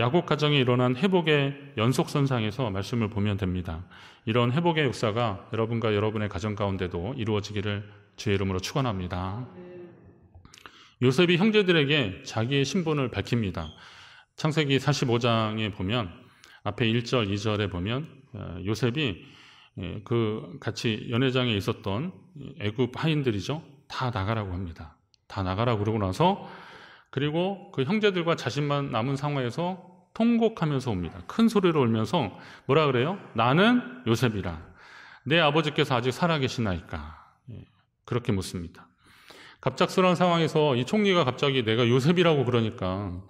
야곱 가정이 일어난 회복의 연속선상에서 말씀을 보면 됩니다. 이런 회복의 역사가 여러분과 여러분의 가정 가운데도 이루어지기를 주의 이름으로 축원합니다. 요셉이 형제들에게 자기의 신분을 밝힙니다. 창세기 45장에 보면 앞에 1절, 2절에 보면 어, 요셉이 예, 그 같이 연회장에 있었던 애굽 하인들이죠. 다 나가라고 합니다. 다 나가라고 그러고 나서 그리고 그 형제들과 자신만 남은 상황에서 통곡하면서 옵니다. 큰 소리로 울면서 뭐라 그래요? 나는 요셉이라. 내 아버지께서 아직 살아계시나이까. 예, 그렇게 묻습니다. 갑작스러운 상황에서 이 총리가 갑자기 내가 요셉이라고 그러니까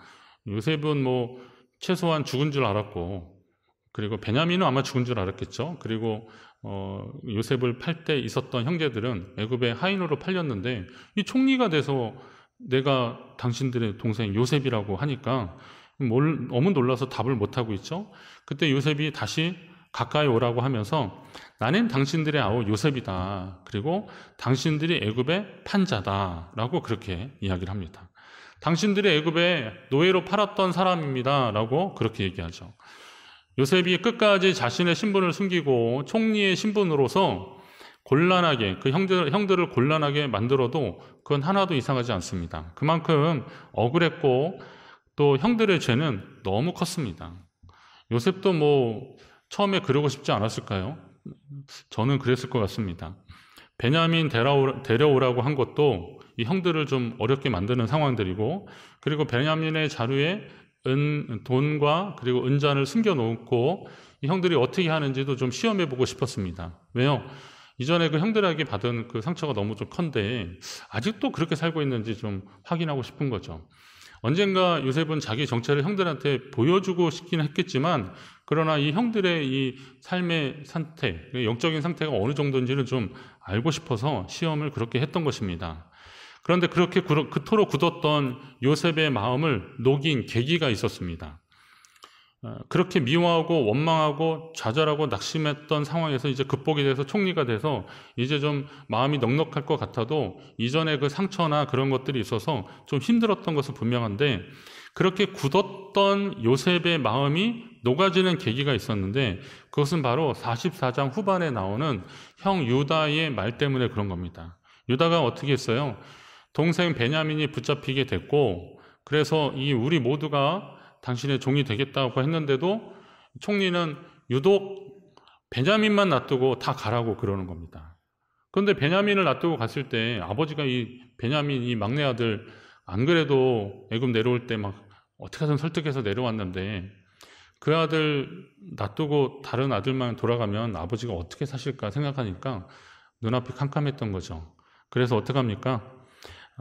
요셉은 뭐 최소한 죽은 줄 알았고 그리고 베냐민은 아마 죽은 줄 알았겠죠. 그리고 어, 요셉을 팔 때 있었던 형제들은 애굽의 하인으로 팔렸는데 이 총리가 돼서 내가 당신들의 동생 요셉이라고 하니까 뭘, 너무 놀라서 답을 못하고 있죠. 그때 요셉이 다시 가까이 오라고 하면서 나는 당신들의 아우 요셉이다. 그리고 당신들이 애굽의 판자다라고 그렇게 이야기를 합니다. 당신들의 애굽에 노예로 팔았던 사람입니다라고 그렇게 얘기하죠. 요셉이 끝까지 자신의 신분을 숨기고 총리의 신분으로서 곤란하게 그 형들, 형들을 곤란하게 만들어도 그건 하나도 이상하지 않습니다. 그만큼 억울했고 또 형들의 죄는 너무 컸습니다. 요셉도 뭐 처음에 그러고 싶지 않았을까요? 저는 그랬을 것 같습니다. 베냐민 데려오라고 한 것도 이 형들을 좀 어렵게 만드는 상황들이고 그리고 베냐민의 자루에 은, 돈과 그리고 은잔을 숨겨놓고 이 형들이 어떻게 하는지도 좀 시험해보고 싶었습니다. 왜요? 이전에 그 형들에게 받은 그 상처가 너무 좀 큰데 아직도 그렇게 살고 있는지 좀 확인하고 싶은 거죠. 언젠가 요셉은 자기 정체를 형들한테 보여주고 싶긴 했겠지만 그러나 이 형들의 이 삶의 상태, 그러니까 영적인 상태가 어느 정도인지를 좀 알고 싶어서 시험을 그렇게 했던 것입니다. 그런데 그렇게 그토록 굳었던 요셉의 마음을 녹인 계기가 있었습니다. 어, 그렇게 미워하고 원망하고 좌절하고 낙심했던 상황에서 이제 극복이 돼서 총리가 돼서 이제 좀 마음이 넉넉할 것 같아도 이전에 그 상처나 그런 것들이 있어서 좀 힘들었던 것은 분명한데 그렇게 굳었던 요셉의 마음이 녹아지는 계기가 있었는데 그것은 바로 44장 후반에 나오는 형 유다의 말 때문에 그런 겁니다. 유다가 어떻게 했어요? 동생 베냐민이 붙잡히게 됐고 그래서 이 우리 모두가 당신의 종이 되겠다고 했는데도 총리는 유독 베냐민만 놔두고 다 가라고 그러는 겁니다. 그런데 베냐민을 놔두고 갔을 때 아버지가 이 베냐민 이 막내 아들 안 그래도 애굽 내려올 때 막 어떻게든 설득해서 내려왔는데 그 아들 놔두고 다른 아들만 돌아가면 아버지가 어떻게 사실까 생각하니까 눈앞이 캄캄했던 거죠. 그래서 어떻게 합니까?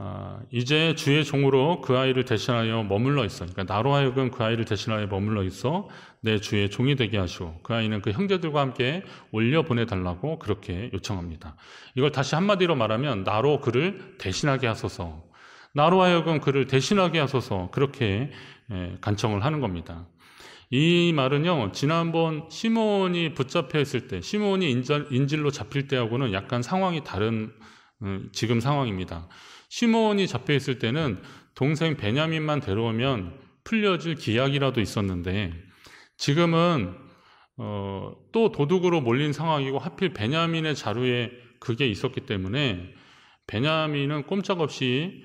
아, 이제 주의 종으로 그 아이를 대신하여 머물러 있어. 그러니까 나로 하여금 그 아이를 대신하여 머물러 있어 내 주의 종이 되게 하시오. 그 아이는 그 형제들과 함께 올려 보내달라고 그렇게 요청합니다. 이걸 다시 한마디로 말하면 나로 그를 대신하게 하소서. 나로 하여금 그를 대신하게 하소서. 그렇게 예, 간청을 하는 겁니다. 이 말은요, 지난번 시몬이 붙잡혀 있을 때, 시몬이 인질로 잡힐 때하고는 약간 상황이 다른 음, 지금 상황입니다. 시몬이 잡혀 있을 때는 동생 베냐민만 데려오면 풀려질 기약이라도 있었는데 지금은 어, 또 도둑으로 몰린 상황이고 하필 베냐민의 자루에 그게 있었기 때문에 베냐민은 꼼짝없이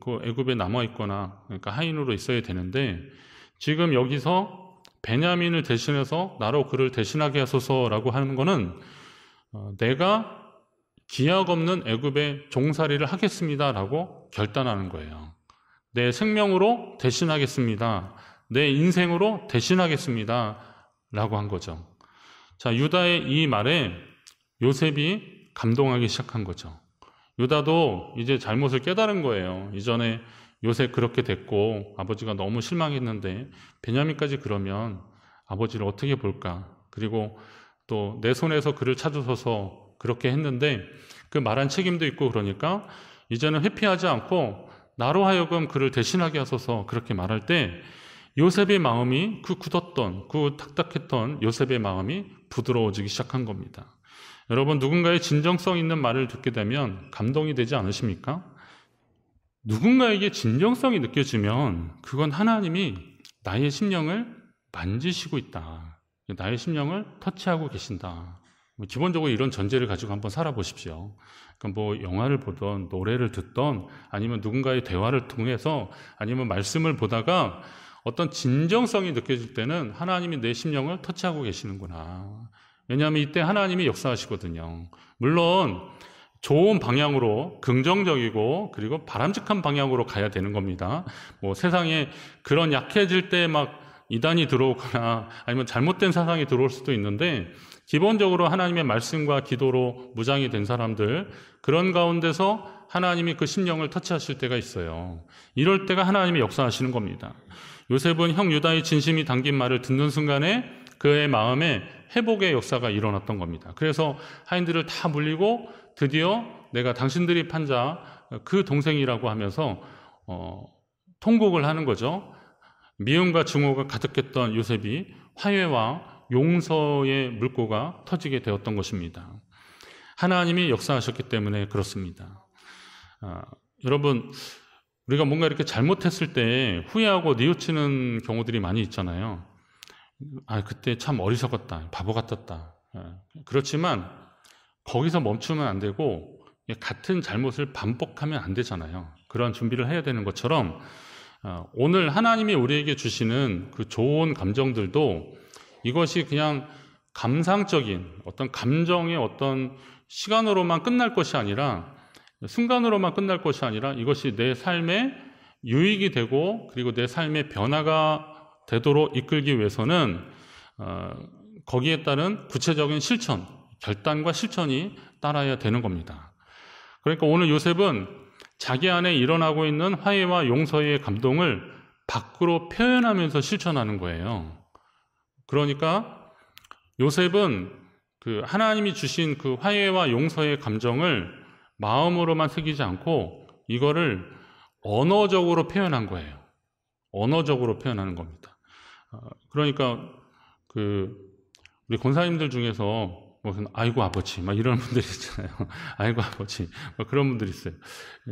그 애굽에 남아 있거나 그러니까 하인으로 있어야 되는데 지금 여기서 베냐민을 대신해서 나로 그를 대신하게 하소서라고 하는 거는 어, 내가 기약 없는 애굽의 종살이를 하겠습니다라고 결단하는 거예요. 내 생명으로 대신하겠습니다. 내 인생으로 대신하겠습니다. 라고 한 거죠. 자, 유다의 이 말에 요셉이 감동하기 시작한 거죠. 유다도 이제 잘못을 깨달은 거예요. 이전에 요셉 그렇게 됐고 아버지가 너무 실망했는데 베냐민까지 그러면 아버지를 어떻게 볼까? 그리고 또 내 손에서 그를 찾으셔서 그렇게 했는데 그 말한 책임도 있고 그러니까 이제는 회피하지 않고 나로 하여금 그를 대신하게 하소서 그렇게 말할 때 요셉의 마음이 그 굳었던 그 탁탁했던 요셉의 마음이 부드러워지기 시작한 겁니다. 여러분 누군가의 진정성 있는 말을 듣게 되면 감동이 되지 않으십니까? 누군가에게 진정성이 느껴지면 그건 하나님이 나의 심령을 만지시고 있다. 나의 심령을 터치하고 계신다. 뭐 기본적으로 이런 전제를 가지고 한번 살아보십시오. 그러니까 뭐 영화를 보던 노래를 듣던 아니면 누군가의 대화를 통해서 아니면 말씀을 보다가 어떤 진정성이 느껴질 때는 하나님이 내 심령을 터치하고 계시는구나. 왜냐하면 이때 하나님이 역사하시거든요. 물론 좋은 방향으로 긍정적이고 그리고 바람직한 방향으로 가야 되는 겁니다. 뭐 세상에 그런 약해질 때 막 이단이 들어오거나 아니면 잘못된 사상이 들어올 수도 있는데 기본적으로 하나님의 말씀과 기도로 무장이 된 사람들, 그런 가운데서 하나님이 그 심령을 터치하실 때가 있어요. 이럴 때가 하나님이 역사하시는 겁니다. 요셉은 형 유다의 진심이 담긴 말을 듣는 순간에 그의 마음에 회복의 역사가 일어났던 겁니다. 그래서 하인들을 다 물리고 드디어 내가 당신들이 판자 그 동생이라고 하면서 어, 통곡을 하는 거죠. 미움과 증오가 가득했던 요셉이 화해와 용서의 물꼬가 터지게 되었던 것입니다. 하나님이 역사하셨기 때문에 그렇습니다. 아, 여러분, 우리가 뭔가 이렇게 잘못했을 때 후회하고 뉘우치는 경우들이 많이 있잖아요. 아, 그때 참 어리석었다. 바보 같았다. 아, 그렇지만 거기서 멈추면 안 되고 같은 잘못을 반복하면 안 되잖아요. 그러한 준비를 해야 되는 것처럼 아, 오늘 하나님이 우리에게 주시는 그 좋은 감정들도 이것이 그냥 감상적인 어떤 감정의 어떤 시간으로만 끝날 것이 아니라 순간으로만 끝날 것이 아니라 이것이 내 삶에 유익이 되고 그리고 내 삶의 변화가 되도록 이끌기 위해서는 어, 거기에 따른 구체적인 실천, 결단과 실천이 따라야 되는 겁니다. 그러니까 오늘 요셉은 자기 안에 일어나고 있는 화해와 용서의 감동을 밖으로 표현하면서 실천하는 거예요. 그러니까 요셉은 그 하나님이 주신 그 화해와 용서의 감정을 마음으로만 새기지 않고 이거를 언어적으로 표현한 거예요. 언어적으로 표현하는 겁니다. 어, 그러니까 그 우리 권사님들 중에서 무슨 아이고 아버지 막 이런 분들 있잖아요. 아이고 아버지 막 그런 분들 있어요.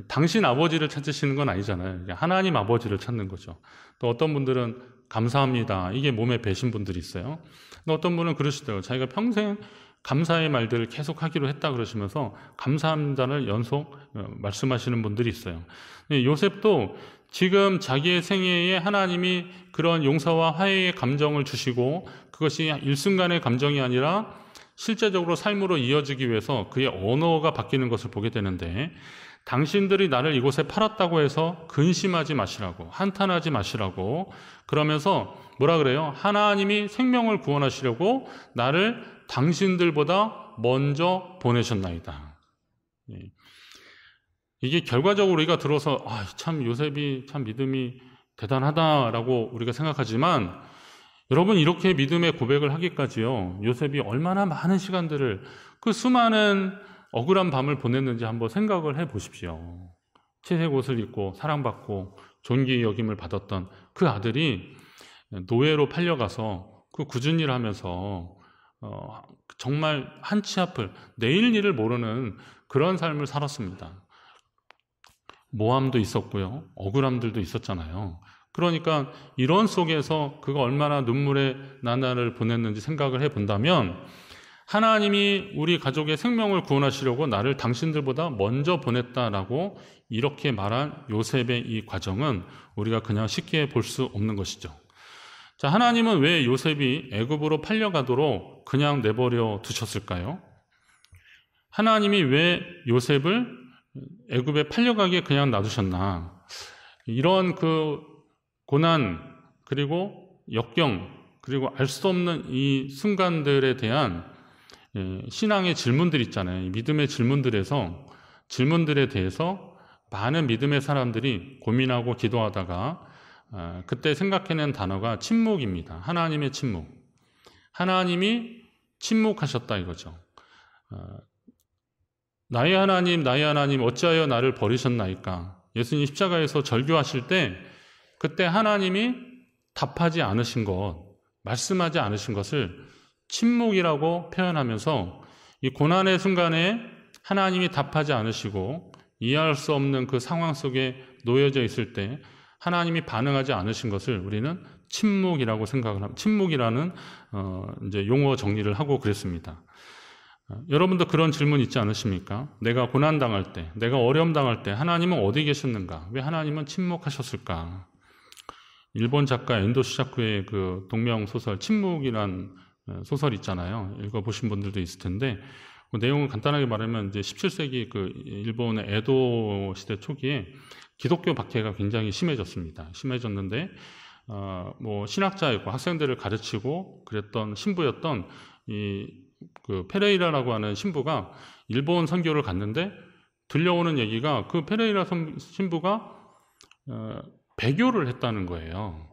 당신 아버지를 찾으시는 건 아니잖아요. 하나님 아버지를 찾는 거죠. 또 어떤 분들은 감사합니다. 이게 몸에 배신 분들이 있어요. 근데 어떤 분은 그러시더요 자기가 평생 감사의 말들을 계속 하기로 했다 그러시면서 감사합니다를 연속 어, 말씀하시는 분들이 있어요. 예, 요셉도 지금 자기의 생애에 하나님이 그런 용서와 화해의 감정을 주시고 그것이 일순간의 감정이 아니라 실제적으로 삶으로 이어지기 위해서 그의 언어가 바뀌는 것을 보게 되는데 당신들이 나를 이곳에 팔았다고 해서 근심하지 마시라고, 한탄하지 마시라고, 그러면서 뭐라 그래요? 하나님이 생명을 구원하시려고 나를 당신들보다 먼저 보내셨나이다. 예. 이게 결과적으로 우리가 들어서, 아, 참 요셉이 참 믿음이 대단하다라고 우리가 생각하지만, 여러분 이렇게 믿음의 고백을 하기까지요, 요셉이 얼마나 많은 시간들을 그 수많은 억울한 밤을 보냈는지 한번 생각을 해 보십시오. 채색 옷을 입고 사랑받고 존귀 여김을 받았던 그 아들이 노예로 팔려가서 그 굳은 일을 하면서 어, 정말 한 치 앞을 내일 일을 모르는 그런 삶을 살았습니다. 모함도 있었고요. 억울함들도 있었잖아요. 그러니까 이런 속에서 그가 얼마나 눈물의 나날을 보냈는지 생각을 해 본다면 하나님이 우리 가족의 생명을 구원하시려고 나를 당신들보다 먼저 보냈다라고 이렇게 말한 요셉의 이 과정은 우리가 그냥 쉽게 볼 수 없는 것이죠. 자, 하나님은 왜 요셉이 애굽으로 팔려가도록 그냥 내버려 두셨을까요? 하나님이 왜 요셉을 애굽에 팔려가게 그냥 놔두셨나? 이런 그 고난 그리고 역경 그리고 알 수 없는 이 순간들에 대한 예, 신앙의 질문들 있잖아요. 믿음의 질문들에서 질문들에 대해서 많은 믿음의 사람들이 고민하고 기도하다가 아, 그때 생각해낸 단어가 침묵입니다. 하나님의 침묵. 하나님이 침묵하셨다 이거죠. 아, 나의 하나님, 나의 하나님, 어찌하여 나를 버리셨나이까? 예수님 십자가에서 절규하실 때, 그때 하나님이 답하지 않으신 것, 말씀하지 않으신 것을 침묵이라고 표현하면서 이 고난의 순간에 하나님이 답하지 않으시고 이해할 수 없는 그 상황 속에 놓여져 있을 때 하나님이 반응하지 않으신 것을 우리는 침묵이라고 생각을 합니다. 침묵이라는 어 이제 용어 정리를 하고 그랬습니다. 어, 여러분도 그런 질문 있지 않으십니까? 내가 고난 당할 때, 내가 어려움 당할 때 하나님은 어디 계셨는가? 왜 하나님은 침묵하셨을까? 일본 작가 엔도 시자쿠의 그 동명 소설 침묵이란 예, 소설 있잖아요. 읽어보신 분들도 있을 텐데 그 내용을 간단하게 말하면 이제 17세기 그 일본의 에도 시대 초기에 기독교 박해가 굉장히 심해졌습니다. 심해졌는데 어, 뭐 신학자였고 학생들을 가르치고 그랬던 신부였던 이 그 페레이라라고 하는 신부가 일본 선교를 갔는데 들려오는 얘기가 그 페레이라 신부가 어, 배교를 했다는 거예요.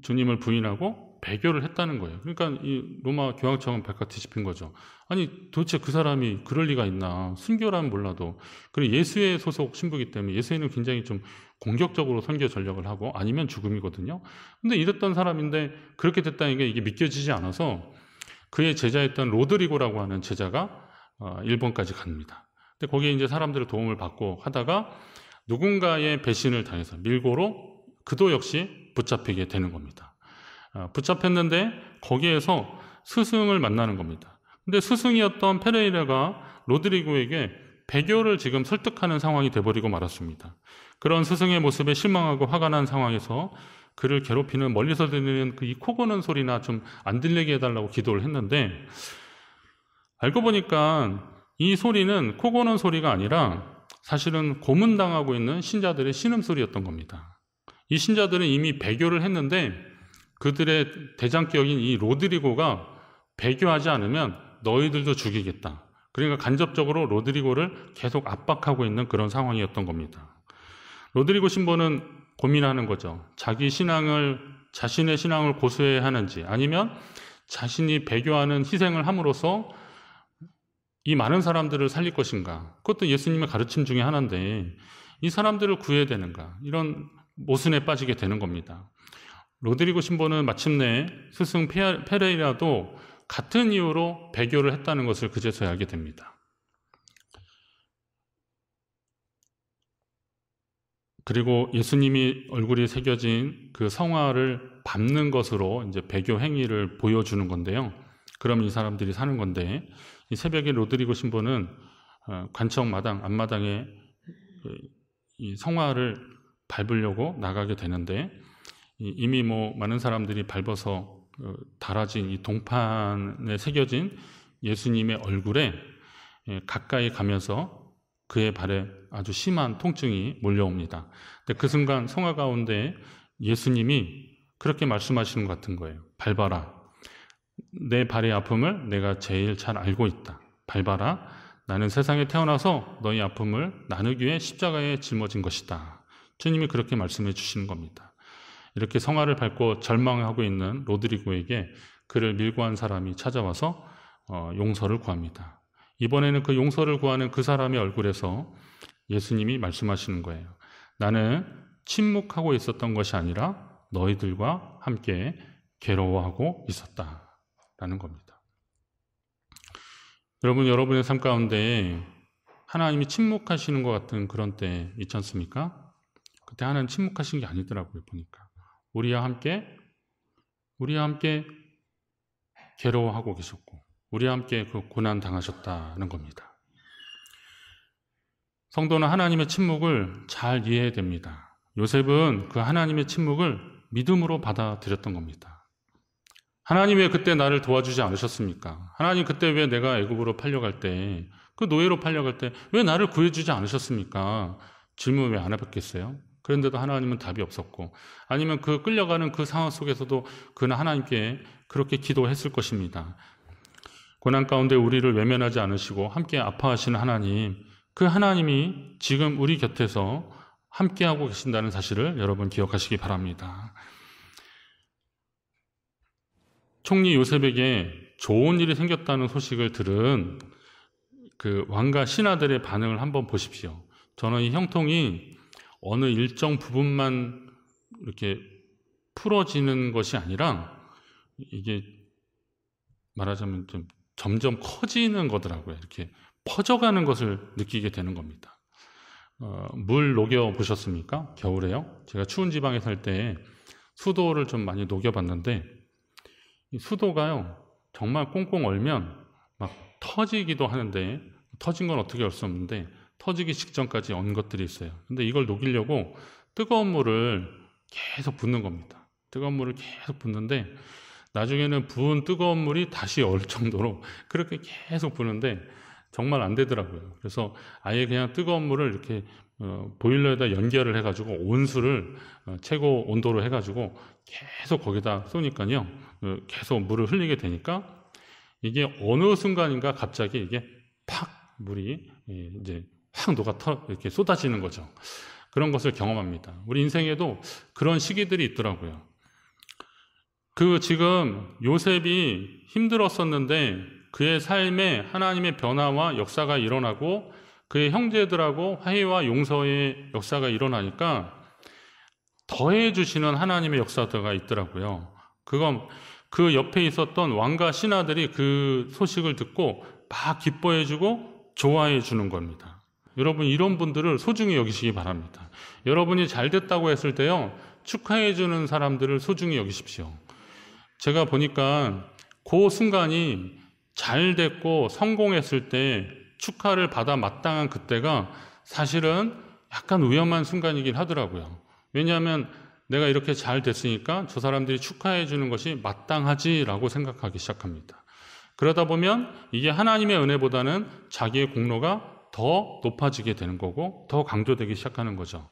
주님을 부인하고 배교를 했다는 거예요. 그러니까 이 로마 교황청은 백칵 뒤집힌 거죠. 아니 도대체 그 사람이 그럴 리가 있나? 순교라면 몰라도 그리고 예수의 소속 신부기 때문에 예수에는 굉장히 좀 공격적으로 선교 전략을 하고 아니면 죽음이거든요. 근데 이랬던 사람인데 그렇게 됐다는 게 이게 믿겨지지 않아서 그의 제자였던 로드리고라고 하는 제자가 어, 일본까지 갑니다. 근데 거기에 이제 사람들의 도움을 받고 하다가 누군가의 배신을 당해서 밀고로 그도 역시 붙잡히게 되는 겁니다. 아, 붙잡혔는데 거기에서 스승을 만나는 겁니다. 근데 스승이었던 페레이라가 로드리고에게 배교를 지금 설득하는 상황이 돼버리고 말았습니다. 그런 스승의 모습에 실망하고 화가 난 상황에서 그를 괴롭히는 멀리서 들리는 그이 코고는 소리나 좀 안 들리게 해달라고 기도를 했는데 알고 보니까 이 소리는 코고는 소리가 아니라 사실은 고문당하고 있는 신자들의 신음소리였던 겁니다. 이 신자들은 이미 배교를 했는데 그들의 대장격인 이 로드리고가 배교하지 않으면 너희들도 죽이겠다. 그러니까 간접적으로 로드리고를 계속 압박하고 있는 그런 상황이었던 겁니다. 로드리고 신부는 고민하는 거죠. 자기 신앙을 자신의 신앙을 고수해야 하는지 아니면 자신이 배교하는 희생을 함으로써 이 많은 사람들을 살릴 것인가? 그것도 예수님의 가르침 중에 하나인데 이 사람들을 구해야 되는가? 이런 모순에 빠지게 되는 겁니다. 로드리고 신보는 마침내 스승 페레이라도 같은 이유로 배교를 했다는 것을 그제서야 알게 됩니다. 그리고 예수님이 얼굴이 새겨진 그 성화를 밟는 것으로 이제 배교 행위를 보여주는 건데요. 그럼 이 사람들이 사는 건데 이 새벽에 로드리고 신부는 어, 관청마당 앞마당에 그 성화를 밟으려고 나가게 되는데 이미 뭐 많은 사람들이 밟아서 어, 달아진 이 동판에 새겨진 예수님의 얼굴에 예, 가까이 가면서 그의 발에 아주 심한 통증이 몰려옵니다. 근데 그 순간 성화 가운데 예수님이 그렇게 말씀하시는 것 같은 거예요. 밟아라. 내 발의 아픔을 내가 제일 잘 알고 있다. 밟아라. 나는 세상에 태어나서 너희 아픔을 나누기 위해 십자가에 짊어진 것이다. 주님이 그렇게 말씀해 주시는 겁니다. 이렇게 성화를 밟고 절망하고 있는 로드리고에게 그를 밀고 한 사람이 찾아와서 어, 용서를 구합니다. 이번에는 그 용서를 구하는 그 사람의 얼굴에서 예수님이 말씀하시는 거예요. 나는 침묵하고 있었던 것이 아니라 너희들과 함께 괴로워하고 있었다. 라는 겁니다. 여러분, 여러분의 삶 가운데 하나님이 침묵하시는 것 같은 그런 때 있지 않습니까? 그때 하나님 침묵하신 게 아니더라고요, 보니까. 우리와 함께 우리와 함께 괴로워하고 계셨고 우리와 함께 그 고난 당하셨다는 겁니다. 성도는 하나님의 침묵을 잘 이해해야 됩니다. 요셉은 그 하나님의 침묵을 믿음으로 받아들였던 겁니다. 하나님 왜 그때 나를 도와주지 않으셨습니까? 하나님 그때 왜 내가 애굽으로 팔려갈 때, 그 노예로 팔려갈 때 왜 나를 구해주지 않으셨습니까? 질문 왜안 해봤겠어요? 그런데도 하나님은 답이 없었고 아니면 그 끌려가는 그 상황 속에서도 그는 하나님께 그렇게 기도했을 것입니다. 고난 가운데 우리를 외면하지 않으시고 함께 아파하시는 하나님 그 하나님이 지금 우리 곁에서 함께하고 계신다는 사실을 여러분 기억하시기 바랍니다. 총리 요셉에게 좋은 일이 생겼다는 소식을 들은 그 왕과 신하들의 반응을 한번 보십시오. 저는 이 형통이 어느 일정 부분만 이렇게 풀어지는 것이 아니라 이게 말하자면 좀 점점 커지는 거더라고요. 이렇게 퍼져가는 것을 느끼게 되는 겁니다. 어, 물 녹여 보셨습니까? 겨울에요? 제가 추운 지방에 살 때 수도를 좀 많이 녹여 봤는데 수도가요 정말 꽁꽁 얼면 막 터지기도 하는데 터진 건 어떻게 할 수 없는데 터지기 직전까지 온 것들이 있어요. 근데 이걸 녹이려고 뜨거운 물을 계속 붓는 겁니다. 뜨거운 물을 계속 붓는데 나중에는 부은 뜨거운 물이 다시 얼 정도로 그렇게 계속 부는데 정말 안 되더라고요. 그래서 아예 그냥 뜨거운 물을 이렇게 어, 보일러에다 연결을 해가지고 온수를 어, 최고 온도로 해가지고 계속 거기다 쏘니까요. 어, 계속 물을 흘리게 되니까 이게 어느 순간인가 갑자기 이게 팍 물이 예, 이제 확 녹아 터, 이렇게 쏟아지는 거죠. 그런 것을 경험합니다. 우리 인생에도 그런 시기들이 있더라고요. 그 지금 요셉이 힘들었었는데 그의 삶에 하나님의 변화와 역사가 일어나고 그의 형제들하고 화해와 용서의 역사가 일어나니까 더해 주시는 하나님의 역사가 있더라고요. 그건 그 옆에 있었던 왕과 신하들이 그 소식을 듣고 막 기뻐해 주고 좋아해 주는 겁니다. 여러분 이런 분들을 소중히 여기시기 바랍니다. 여러분이 잘 됐다고 했을 때요. 축하해 주는 사람들을 소중히 여기십시오. 제가 보니까 그 순간이 잘 됐고 성공했을 때 축하를 받아 마땅한 그때가 사실은 약간 위험한 순간이긴 하더라고요. 왜냐하면 내가 이렇게 잘 됐으니까 저 사람들이 축하해 주는 것이 마땅하지라고 생각하기 시작합니다. 그러다 보면 이게 하나님의 은혜보다는 자기의 공로가 더 높아지게 되는 거고 더 강조되기 시작하는 거죠.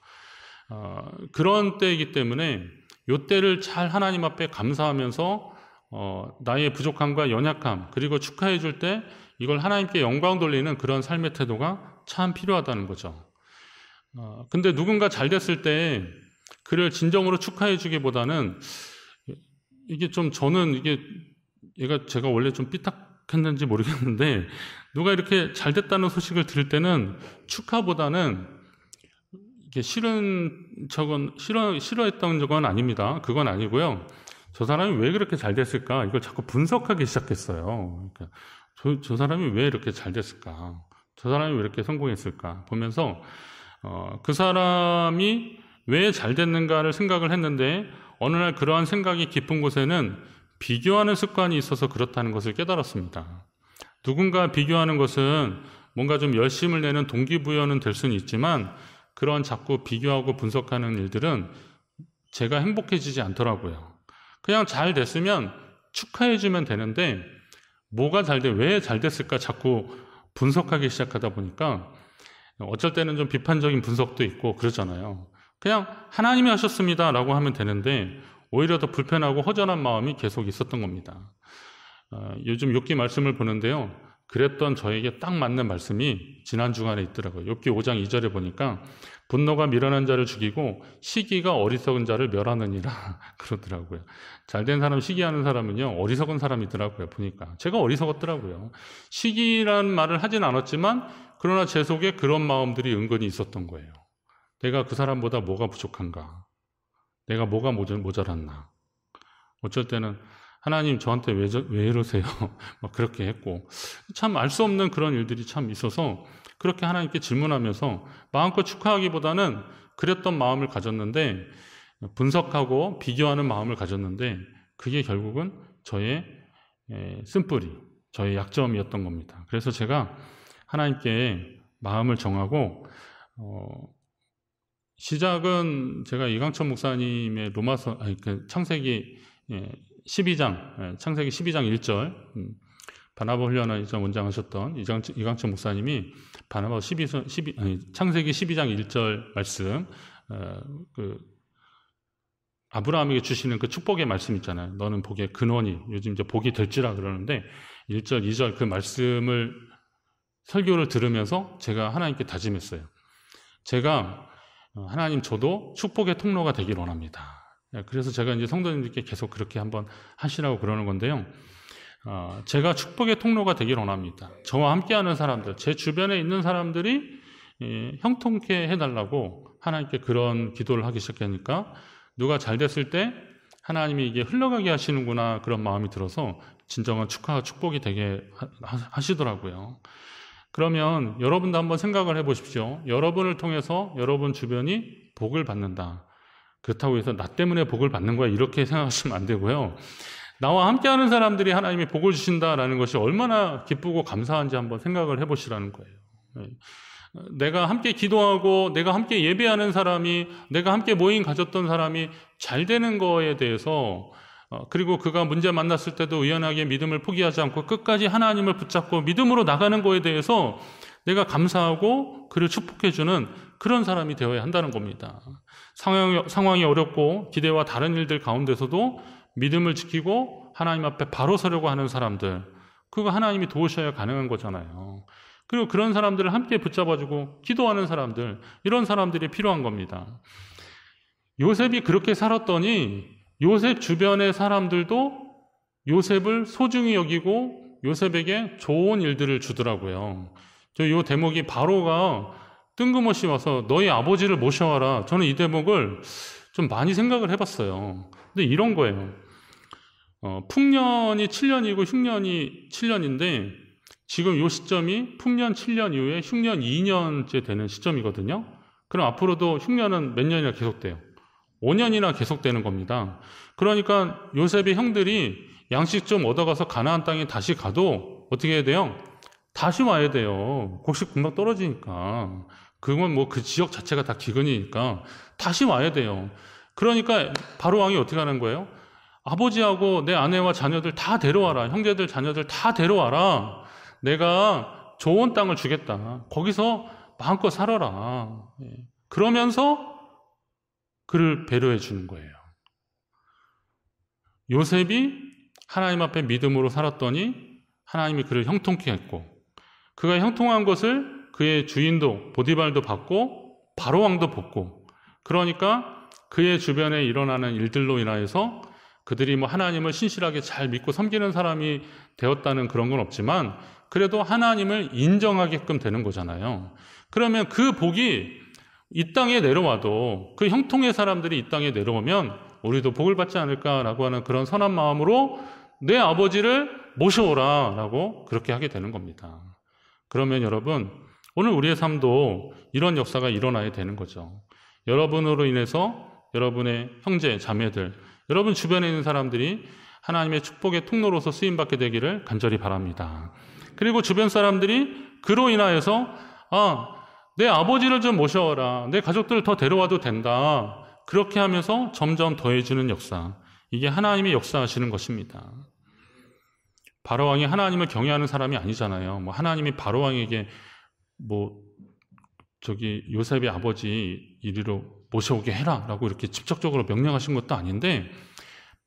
어, 그런 때이기 때문에 요 때를 잘 하나님 앞에 감사하면서 어, 나의 부족함과 연약함 그리고 축하해 줄 때 이걸 하나님께 영광 돌리는 그런 삶의 태도가 참 필요하다는 거죠. 어, 근데 누군가 잘 됐을 때 그를 진정으로 축하해 주기보다는 이게 좀 저는 이게 얘가 제가 원래 좀 삐딱 했는지 모르겠는데 누가 이렇게 잘 됐다는 소식을 들을 때는 축하보다는 이게 싫은 적은 싫어 싫어했던 적은 아닙니다. 그건 아니고요. 저 사람이 왜 그렇게 잘 됐을까? 이걸 자꾸 분석하기 시작했어요. 그러니까 저, 저 사람이 왜 이렇게 잘 됐을까? 저 사람이 왜 이렇게 성공했을까? 보면서 어, 그 사람이 왜 잘 됐는가를 생각을 했는데 어느 날 그러한 생각이 깊은 곳에는 비교하는 습관이 있어서 그렇다는 것을 깨달았습니다. 누군가 비교하는 것은 뭔가 좀 열심을 내는 동기부여는 될 수는 있지만 그런 자꾸 비교하고 분석하는 일들은 제가 행복해지지 않더라고요. 그냥 잘 됐으면 축하해주면 되는데 뭐가 잘 돼, 왜 잘 됐을까 자꾸 분석하기 시작하다 보니까 어쩔 때는 좀 비판적인 분석도 있고 그러잖아요. 그냥 하나님이 하셨습니다라고 하면 되는데 오히려 더 불편하고 허전한 마음이 계속 있었던 겁니다. 어, 요즘 욥기 말씀을 보는데요. 그랬던 저에게 딱 맞는 말씀이 지난 주간에 있더라고요. 욥기 5장 2절에 보니까 분노가 미련한 자를 죽이고 시기가 어리석은 자를 멸하느니라 그러더라고요. 잘된 사람 시기하는 사람은요 어리석은 사람이더라고요. 보니까 제가 어리석었더라고요. 시기란 말을 하진 않았지만 그러나 제 속에 그런 마음들이 은근히 있었던 거예요. 내가 그 사람보다 뭐가 부족한가? 내가 뭐가 모자랐나. 어쩔 때는 하나님 저한테 왜, 저, 왜 이러세요? 막 그렇게 했고 참 알 수 없는 그런 일들이 참 있어서 그렇게 하나님께 질문하면서 마음껏 축하하기보다는 그랬던 마음을 가졌는데 분석하고 비교하는 마음을 가졌는데 그게 결국은 저의 쓴뿌리, 저의 약점이었던 겁니다. 그래서 제가 하나님께 마음을 정하고 어, 시작은 제가 이강철 목사님의 로마서 아니, 그 창세기 12장 예, 예, 창세기 12장 1절 음, 바나바 훈련을 이전 원장하셨던 이강철, 목사님이 바나바 12, 12 아니, 창세기 12장 1절 말씀 어, 그 아브라함에게 주시는 그 축복의 말씀 있잖아요. 너는 복의 근원이 요즘 이제 복이 될지라 그러는데 1절 2절 그 말씀을 설교를 들으면서 제가 하나님께 다짐했어요. 제가 어, 하나님 저도 축복의 통로가 되길 원합니다. 네, 그래서 제가 이제 성도님들께 계속 그렇게 한번 하시라고 그러는 건데요. 어, 제가 축복의 통로가 되길 원합니다. 저와 함께하는 사람들, 제 주변에 있는 사람들이 예, 형통케 해달라고 하나님께 그런 기도를 하기 시작하니까 누가 잘 됐을 때 하나님이 이게 흘러가게 하시는구나 그런 마음이 들어서 진정한 축하와 축복이 되게 하시더라고요. 그러면 여러분도 한번 생각을 해보십시오. 여러분을 통해서 여러분 주변이 복을 받는다. 그렇다고 해서 나 때문에 복을 받는 거야. 이렇게 생각하시면 안 되고요. 나와 함께하는 사람들이 하나님이 복을 주신다라는 것이 얼마나 기쁘고 감사한지 한번 생각을 해보시라는 거예요. 네. 내가 함께 기도하고 내가 함께 예배하는 사람이 내가 함께 모임 가졌던 사람이 잘 되는 거에 대해서 어, 그리고 그가 문제 만났을 때도 의연하게 믿음을 포기하지 않고 끝까지 하나님을 붙잡고 믿음으로 나가는 거에 대해서 내가 감사하고 그를 축복해주는 그런 사람이 되어야 한다는 겁니다. 상황이, 상황이 어렵고 기대와 다른 일들 가운데서도 믿음을 지키고 하나님 앞에 바로 서려고 하는 사람들, 그거 하나님이 도우셔야 가능한 거잖아요. 그리고 그런 사람들을 함께 붙잡아주고 기도하는 사람들, 이런 사람들이 필요한 겁니다. 요셉이 그렇게 살았더니 요셉 주변의 사람들도 요셉을 소중히 여기고 요셉에게 좋은 일들을 주더라고요. 저요 대목이 바로가 뜬금없이 와서 너희 아버지를 모셔와라. 저는 이 대목을 좀 많이 생각을 해봤어요. 근데 이런 거예요. 어, 풍년이 7년이고 흉년이 7년인데 지금 요 시점이 풍년 7년 이후에 흉년 2년째 되는 시점이거든요. 그럼 앞으로도 흉년은 몇 년이나 계속돼요. 5년이나 계속되는 겁니다. 그러니까 요셉의 형들이 양식 좀 얻어가서 가나안 땅에 다시 가도 어떻게 해야 돼요? 다시 와야 돼요. 곡식 금방 떨어지니까. 그건 뭐 그 지역 자체가 다 기근이니까 다시 와야 돼요. 그러니까 바로 왕이 어떻게 하는 거예요? 아버지하고 내 아내와 자녀들 다 데려와라. 형제들 자녀들 다 데려와라. 내가 좋은 땅을 주겠다. 거기서 마음껏 살아라. 예. 그러면서 그를 배려해 주는 거예요. 요셉이 하나님 앞에 믿음으로 살았더니 하나님이 그를 형통케 했고 그가 형통한 것을 그의 주인도 보디발도 받고 바로 왕도 받고 그러니까 그의 주변에 일어나는 일들로 인하여서 그들이 뭐 하나님을 신실하게 잘 믿고 섬기는 사람이 되었다는 그런 건 없지만 그래도 하나님을 인정하게끔 되는 거잖아요. 그러면 그 복이 이 땅에 내려와도 그 형통의 사람들이 이 땅에 내려오면 우리도 복을 받지 않을까라고 하는 그런 선한 마음으로 내 아버지를 모셔오라 라고 그렇게 하게 되는 겁니다. 그러면 여러분, 오늘 우리의 삶도 이런 역사가 일어나야 되는 거죠. 여러분으로 인해서 여러분의 형제, 자매들, 여러분 주변에 있는 사람들이 하나님의 축복의 통로로서 쓰임받게 되기를 간절히 바랍니다. 그리고 주변 사람들이 그로 인하여서, 아, 내 아버지를 좀 모셔라. 내 가족들을 더 데려와도 된다. 그렇게 하면서 점점 더해지는 역사. 이게 하나님이 역사하시는 것입니다. 바로왕이 하나님을 경외하는 사람이 아니잖아요. 뭐 하나님이 바로왕에게 뭐 저기 요셉의 아버지 이리로 모셔오게 해라라고 이렇게 직접적으로 명령하신 것도 아닌데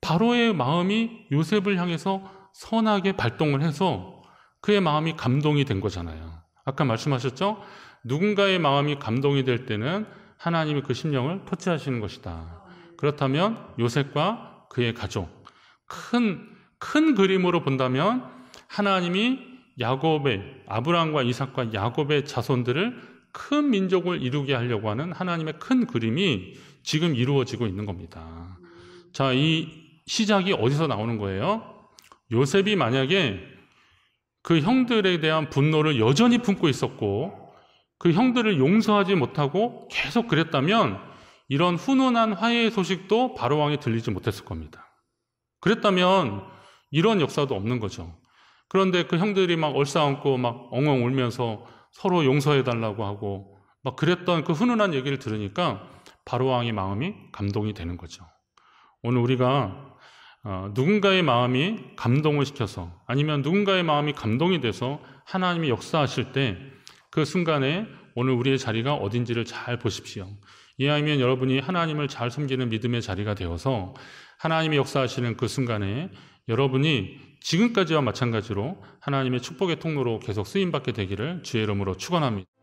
바로의 마음이 요셉을 향해서 선하게 발동을 해서 그의 마음이 감동이 된 거잖아요. 아까 말씀하셨죠? 누군가의 마음이 감동이 될 때는 하나님이 그 심령을 터치하시는 것이다. 그렇다면 요셉과 그의 가족, 큰, 큰 그림으로 본다면 하나님이 야곱의, 아브라함과 이삭과 야곱의 자손들을 큰 민족을 이루게 하려고 하는 하나님의 큰 그림이 지금 이루어지고 있는 겁니다. 자, 이 시작이 어디서 나오는 거예요? 요셉이 만약에 그 형들에 대한 분노를 여전히 품고 있었고, 그 형들을 용서하지 못하고 계속 그랬다면 이런 훈훈한 화해의 소식도 바로왕이 들리지 못했을 겁니다. 그랬다면 이런 역사도 없는 거죠. 그런데 그 형들이 막 얼싸안고 막 엉엉 울면서 서로 용서해달라고 하고 막 그랬던 그 훈훈한 얘기를 들으니까 바로왕의 마음이 감동이 되는 거죠. 오늘 우리가 어, 누군가의 마음이 감동을 시켜서 아니면 누군가의 마음이 감동이 돼서 하나님이 역사하실 때그 순간에 오늘 우리의 자리가 어딘지를 잘 보십시오. 이하면 여러분이 하나님을 잘 섬기는 믿음의 자리가 되어서 하나님이 역사하시는 그 순간에 여러분이 지금까지와 마찬가지로 하나님의 축복의 통로로 계속 쓰임받게 되기를 주의 이름으로 축원합니다.